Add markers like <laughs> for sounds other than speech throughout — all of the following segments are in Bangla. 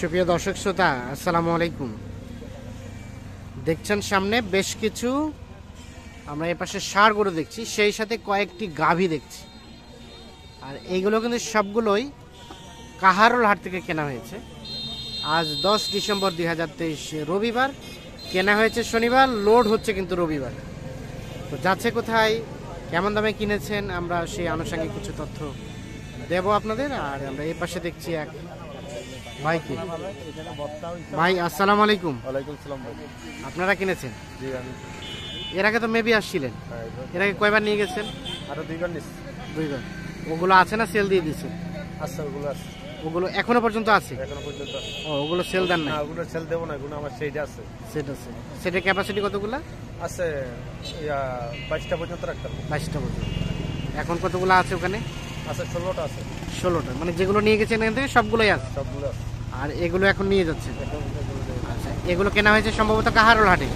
সুপ্রিয় দর্শক শ্রোতা আসসালামু আলাইকুম দেখছেন সামনে বেশ কিছু আমরা এপাশে সার গরু দেখছি সেই সাথে কয়েকটি গাভী দেখছি আর এইগুলো কিন্তু সবগুলোই কাহারুল হাট থেকে কেনা হয়েছে আজ দশ ডিসেম্বর দুই হাজার তেইশ রবিবার কেনা হয়েছে শনিবার লোড হচ্ছে কিন্তু রবিবার তো যাচ্ছে কোথায় কেমন দামে কিনেছেন আমরা সেই আনুষঙ্গিক কিছু তথ্য দেব আপনাদের আর আমরা এপাশে পাশে দেখছি এক ভাই কি আলাইকুম ওয়ালাইকুম সালাম ভাই আপনারা কিনেছেন এর আগে তো মেবি আসছিলেন এর আগে কয়বার নিয়ে গেছেন আরো দুইবার নিস দুইবার ওগুলো আছে না সেল দিয়ে দিয়েছেন আচ্ছা ওগুলো আছে ওগুলো এখনো পর্যন্ত আছে এখনো পর্যন্ত ও ওগুলো সেল দেন না ওগুলো সেল দেবো না ওগুলো আমার সেট আছে সেট আছে সেটের ক্যাপাসিটি কতগুলো আছে বাইশটা পর্যন্ত রাখতে বাইশটা পর্যন্ত এখন কতগুলো আছে ওখানে আছে ষোলোটা আছে ষোলোটা মানে যেগুলো নিয়ে গেছেন এখান থেকে সবগুলোই আছে সবগুলো আর এগুলো এখন নিয়ে যাচ্ছে আচ্ছা এগুলো কেনা হয়েছে সম্ভবত কাহারল হাটে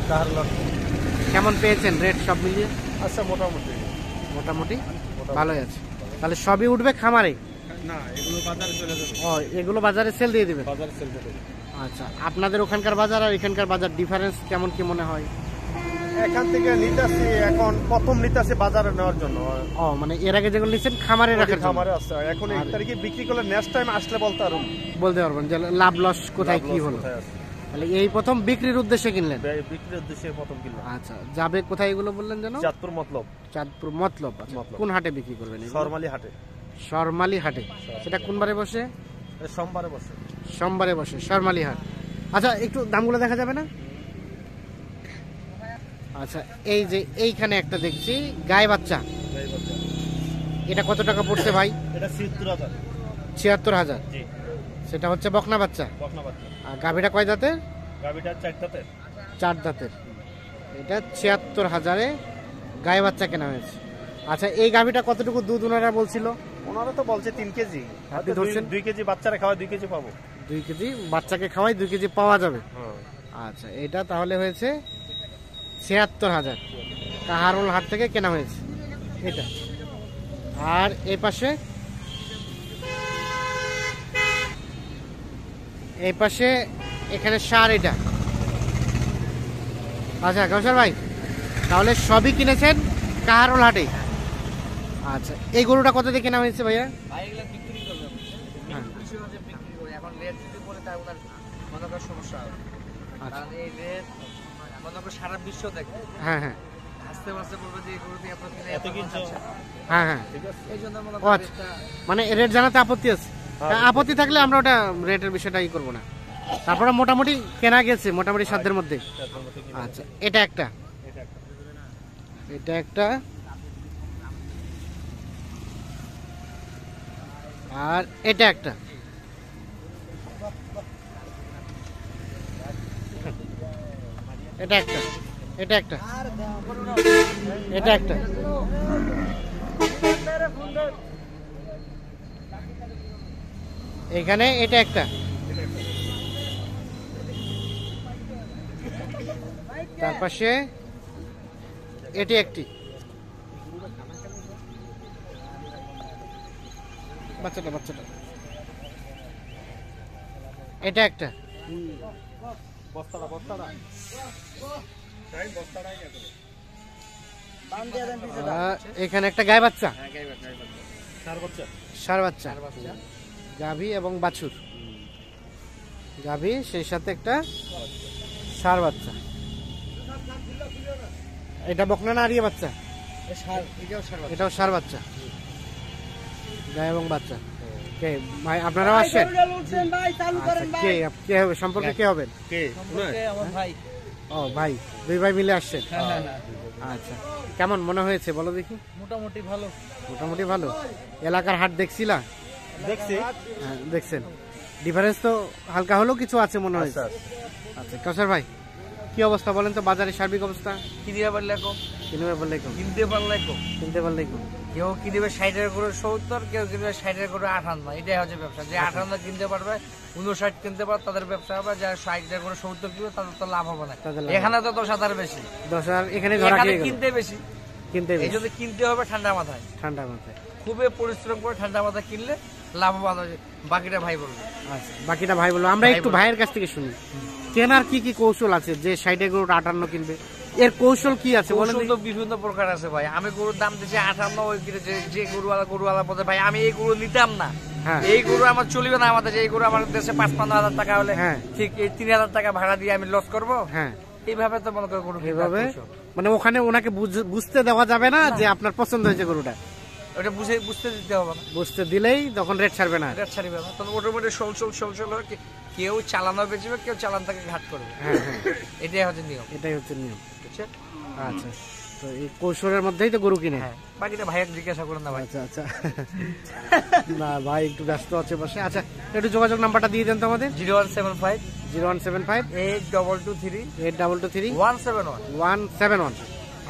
কেমন পেয়েছেন রেট সব মিলিয়ে আচ্ছা মোটামুটি মোটামুটি ভালোই আছে তাহলে সবই উঠবে খামারে না এগুলো বাজারে সেল দিয়ে দেবে আচ্ছা আপনাদের ওখানকার বাজার আর এখানকার বাজার ডিফারেন্স কেমন কি মনে হয় এখান থেকে নিতেছি এখন প্রথম নিতেছি বাজারে নেওয়ার জন্য ও মানে এর আগে যেগুলো নিছেন খামারে খামারে আছে এখন তারিখে বিক্রি করলে নেক্সট টাইম আসলে বলতে বলতে পারবেন যে লাভ লস কোথায় কি হলো তাহলে এই প্রথম বিক্রির উদ্দেশ্যে কিনলেন বিক্রির উদ্দেশ্যে প্রথম আচ্ছা যাবে কোথায় এগুলো বললেন যেন চাঁদপুর মতলব চাঁদপুর মতলব আচ্ছা। কোন হাটে বিক্রি করবেন শর্মালি হাটে শর্মালি হাটে সেটা কোন বারে বসে সোমবারে বসে সোমবারে বসে শর্মালি হাট আচ্ছা একটু দামগুলো দেখা যাবে না আচ্ছা এই যে এইখানে একটা দেখছি গায়ে বাচ্চা এটা কত টাকা পড়ছে ভাই এটা ছিয়াত্তর হাজার সেটা হচ্ছে বকনা বাচ্চা আর গাভীটা কয় দাঁতের চার দাঁতের এটা ছিয়াত্তর হাজারে গায়ে বাচ্চা কেনা হয়েছে আচ্ছা এই গাভীটা কতটুকু দুধ ওনারা বলছিল ওনারা তো বলছে তিন কেজি হ্যাঁ, দুই কেজি বাচ্চারা খাওয়ায় দুই কেজি পাবো দুই কেজি বাচ্চাকে খাওয়াই দুই কেজি পাওয়া যাবে হ্যাঁ। আচ্ছা এটা তাহলে হয়েছে ছিয়াত্তর হাজার কাহারুল হাট থেকে কেনা হয়েছে এটা আর এই পাশে এই পাশে এখানে সার এটা আচ্ছা কৌশল ভাই তাহলে সবই কিনেছেন কাহারোল হাটে আচ্ছা এই গরুটা কত দিয়ে কেনা হয়েছে ভাইয়া হ্যাঁ। সমস্যা মানে, হ্যাঁ, হ্যাঁ। হ্যাঁ, আচ্ছা। মানে রেট জানাতে আপত্তি আছে আপত্তি থাকলে আমরা ওটা রেটের বিষয়টা ই করবো না তারপরে মোটামুটি কেনা গেছে মোটামুটি সাধ্যের মধ্যে আচ্ছা এটা একটা এটা একটা আর এটা একটা এটা একটা এটা একটা এটা একটা এখানে এটা একটা তার পাশে এটি একটি বাচ্চাটা বাচ্চাটা এটা একটা বস্তাটা বস্তাটা এখানে একটা গায়ে হ্যাঁ, বাচ্চা সার বাচ্চা গাভি এবং বাছুর গাভি সেই সাথে একটা সার বাচ্চা এটা বকনা না আরিয়ে বাচ্চা এটাও সার বাচ্চা গায়ে এবং বাচ্চা কে ভাই আপনারাও আসছেন আচ্ছা, কে কে হবে সম্পর্কে কে হবেন ও ভাই দুই ভাই মিলে আসছেন হ্যাঁ, হ্যাঁ, হ্যাঁ। আচ্ছা কেমন মনে হয়েছে বলো দেখি মোটামুটি ভালো মোটামুটি ভালো এলাকার হাট দেখছিলা দেখছি দেখছেন ডিফারেন্স তো হালকা হলেও কিছু আছে মনে হয়েছে আচ্ছা কাসার ভাই কি অবস্থা বলেন তো বাজারের সার্বিক অবস্থা কিনিয়া পারলে কম কিনিয়া পারলে কম কিনতে পারলে কম কিনতে পারলে কেউ কিনবে ষাটের করে সত্তর কেউ কিনবে ষাটের করে আঠান্ন এটাই হচ্ছে ব্যবসা যে আচ্ছা। আঠান্ন কিনতে পারবে উনষাট কিনতে পারবে তাদের ব্যবসা হবে যারা ষাটের করে সত্তর কিনবে তাদের তো লাভ হবে না এখানে তো দশ হাজার বেশি দশ হাজার কিনতে বেশি কিনতে হবে ঠান্ডা মাথায় ঠান্ডা মাথায় খুবই পরিশ্রম করে ঠান্ডা মাথায় কিনলে লাভবান হবে বাকিটা ভাই বলবে আচ্ছা বাকিটা ভাই বলবো আমরা একটু ভাইয়ের কাছ থেকে শুনি কেনার কি কি কৌশল আছে যে ষাটে গরুটা আটান্ন কিনবে এর কৌশল কি আছে বলেন তো বিভিন্ন প্রকার আছে ভাই আমি গরুর দাম দিছি আঠান্ন ওই যে গরুওয়ালা গরুওয়ালা পথে ভাই আমি এই গরু নিতাম না হ্যাঁ। এই গরু আমার চলবে না আমাদের এই গরু আমার দেশে পাঁচ পনেরো হাজার টাকা হলে হ্যাঁ। ঠিক এই তিন হাজার টাকা ভাড়া দিয়ে আমি লস করবো হ্যাঁ। এইভাবে তো মনে করো গরু এইভাবে মানে ওখানে ওনাকে বুঝতে দেওয়া যাবে না যে আপনার পছন্দ হয়েছে গরুটা ওটা বুঝে বুঝতে দিতে হবে না বুঝতে দিলেই তখন রেট ছাড়বে না রেট ছাড়বে না তখন অটোমেটিক সল সল সল সল কেউ চালানো বেঁচবে কেউ চালান তাকে ঘাট করবে এটাই হচ্ছে নিয়ম এটাই হচ্ছে নিয়ম হচ্ছে আচ্ছা তো এই কৌশলের মধ্যেই তো গরু কিনে হ্যাঁ, বাকিটা ভাইয়া জিজ্ঞাসা করুন না ভাই আচ্ছা আচ্ছা না ভাই একটু ব্যস্ত আছে বসে আচ্ছা একটু যোগাযোগ নাম্বারটা দিয়ে দেন তো আমাদের zero one seven five zero one seven five eight double two three eight double two three one seven one one seven one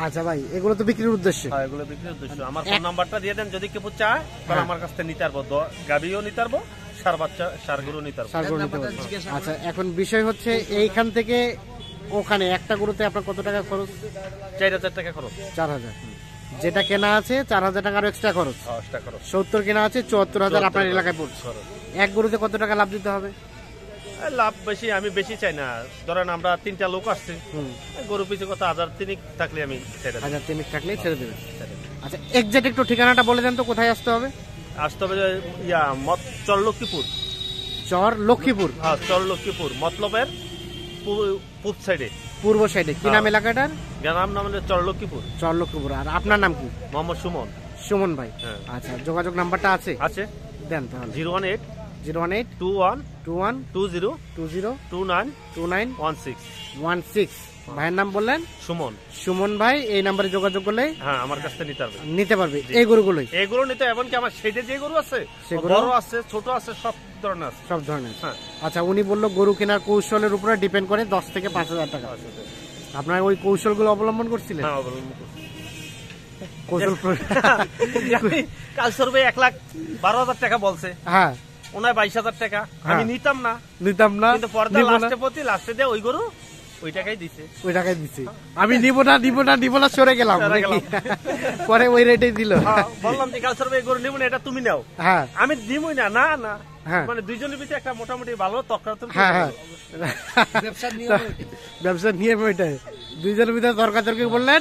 আচ্ছা ভাই এগুলো তো বিক্রির উদ্দেশ্যে হ্যাঁ এগুলো বিক্রির উদ্দেশ্য আমার ফোন নাম্বারটা দিয়ে দেন যদি কেউ চায় তাহলে হ্যাঁ। আমার কাছ থেকে নিতে পারবো গাবিও নিতে পারবো সার বাচ্চা সার গরু নিতে পারবো আচ্ছা এখন বিষয় হচ্ছে এইখান থেকে ওখানে একটা গরুতে আপনার কত টাকা খরচ চার হাজার টাকা খরচ চার হাজার যেটা কেনা আছে চার হাজার টাকার এক্সট্রা হ্যাঁ, খরচ সত্তর কেনা আছে চুয়াত্তর হাজার আপনার এলাকায় পড়ছে এক গরুতে কত টাকা লাভ দিতে হবে লাভ বেশি আমি বেশি চাই না ধরেন আমরা তিনটা লোক আসছি গরু পিছু কথা হাজার তিনিক থাকলে আমি হাজার তিনিক থাকলে হ্যাঁ, ছেড়ে দেবেন আচ্ছা এক্সাক্ট একটু ঠিকানাটা বলে দেন তো কোথায় আসতে হবে আসতে হবে ইয়া মত চর লক্ষ্মীপুর চর লক্ষ্মীপুর হ্যাঁ চর লক্ষ্মীপুর মতলবের পূব সাইডে পূর্ব সাইডে কি হ্যাঁ। নাম এলাকাটার গ্রাম নাম হলো চরলক্ষীপুর চরলক্ষীপুর আর আপনার নাম কি মোহাম্মদ সুমন সুমন ভাই হ্যাঁ। আচ্ছা যোগাযোগ নাম্বারটা আছে আছে দেন তাহলে zero one eight zero one eight two one two one two zero two zero two nine two nine one six one six ভাইয়ের নাম বললেন সুমন সুমন ভাই এই নাম্বারে যোগাযোগ করলে হ্যাঁ আমার কাছ থেকে নিতে পারবে নিতে পারবে এই গরুগুলোই এই গরু নিতে এমনকি আমার সেটে যে গরু আছে বড় আছে ছোট আছে সব ধরনের সব ধরনের হ্যাঁ। আচ্ছা উনি বললো গরু কেনার কৌশলের উপরে ডিপেন্ড করে দশ থেকে পাঁচ হাজার টাকা আপনার ওই কৌশলগুলো অবলম্বন করছিলেন হ্যাঁ অবলম্বন করছিলেন কৌশল <laughs> কাল সর্বে এক লাখ বারো হাজার টাকা বলছে হ্যাঁ ওনার বাইশ হাজার টাকা আমি হ্যাঁ। নিতাম না নিতাম না কিন্তু পর্দা লাস্টে প্রতি লাস্টে দিয়ে ওই গরু নাও হ্যাঁ। আমি হ্যাঁ। মানে দুইজনের ভিতরে একটা মোটামুটি ভালো ব্যবসা নিয়ে ওইটাই দুইজনের ভিতরে তর্কাতর্কি বললেন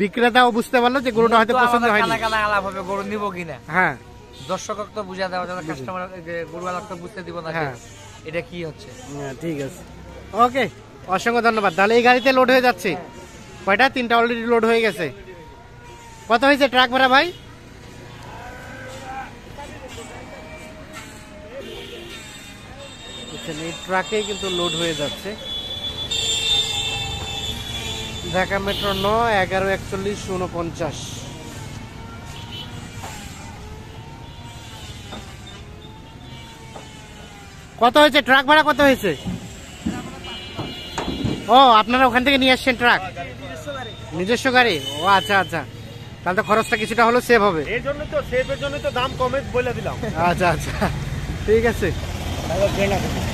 বিক্রেতাও বুঝতে পারলো যে গরুটা হয়তো পছন্দ হয় গরু নিবো কিনা হ্যাঁ দর্শক তো বুঝা দেওয়া যাবে কাস্টমার গরুওয়ালা তো বুঝতে দিব না হ্যাঁ। এটা কি হচ্ছে হ্যাঁ, ঠিক আছে ওকে অসংখ্য ধন্যবাদ তাহলে এই গাড়িতে লোড হয়ে যাচ্ছে হ্যাঁ। কয়টা তিনটা অলরেডি লোড হয়ে গেছে কত হয়েছে ট্রাক ভাড়া ভাই আচ্ছা, এই ট্রাকে কিন্তু লোড হয়ে যাচ্ছে ঢাকা মেট্রো ন এগারো একচল্লিশ উনপঞ্চাশ কত হয়েছে ট্রাক ভাড়া কত হয়েছে ও আপনারা ওখান থেকে নিয়ে আসছেন ট্রাক নিজস্ব গাড়ি ও আচ্ছা আচ্ছা তাহলে তো খরচটা কিছুটা হলো সেভ হবে এর জন্য তো তো দাম কমে বলে দিলাম আচ্ছা আচ্ছা ঠিক আছে